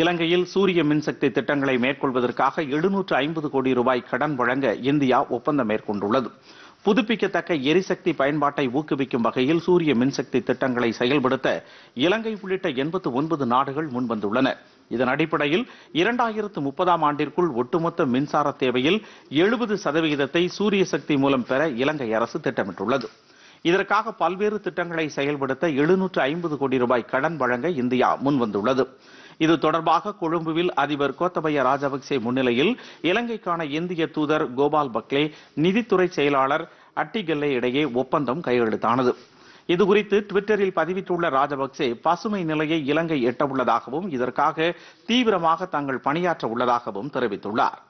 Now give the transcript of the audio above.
இலங்கையில் சூரிய மின்சக்தி திட்டங்களை மேற்கொள்வதற்காக எழுநூற்று ஐம்பது கோடி ரூபாய் கடன் வழங்க இந்தியா ஒப்பந்தம் மேற்கொண்டுள்ளது புதுப்பிக்கத்தக்க எரிசக்தி பயன்பாட்டை ஊக்குவிக்கும் வகையில் சூரிய மின்சக்தி திட்டங்களை செயல்படுத்த இலங்கை உள்ளிட்ட எண்பத்து ஒன்பது நாடுகள் முன்வந்துள்ளன இதன் அடிப்படையில் இரண்டாயிரத்து முப்பதாம் ஆண்டிற்குள் ஒட்டுமொத்த மின்சார தேவையில் எழுபது சதவிகிதத்தை சூரிய சக்தி மூலம் பெற இலங்கை அரசு திட்டமிட்டுள்ளது இதற்காக பல்வேறு திட்டங்களை செயல்படுத்த எழுநூற்று ஐம்பது கோடி ரூபாய் கடன் வழங்க இந்தியா முன்வந்துள்ளது இது தொடர்பாக கொழும்புவில் அதிபர் கோத்தபய ராஜபக்சே முன்னிலையில் இலங்கைக்கான இந்திய தூதர் கோபால் பக்லே நிதித்துறை செயலாளர் அட்டிகல்லே இடையே ஒப்பந்தம் கையெழுத்தானது இதுகுறித்து டுவிட்டரில் ட்விட்டரில் பதிவிட்டுள்ள ராஜபக்சே பசுமை நிலையை இலங்கை எட்டவுள்ளதாகவும் இதற்காக தீவிரமாக தாங்கள் பணியாற்ற உள்ளதாகவும் தெரிவித்துள்ளார்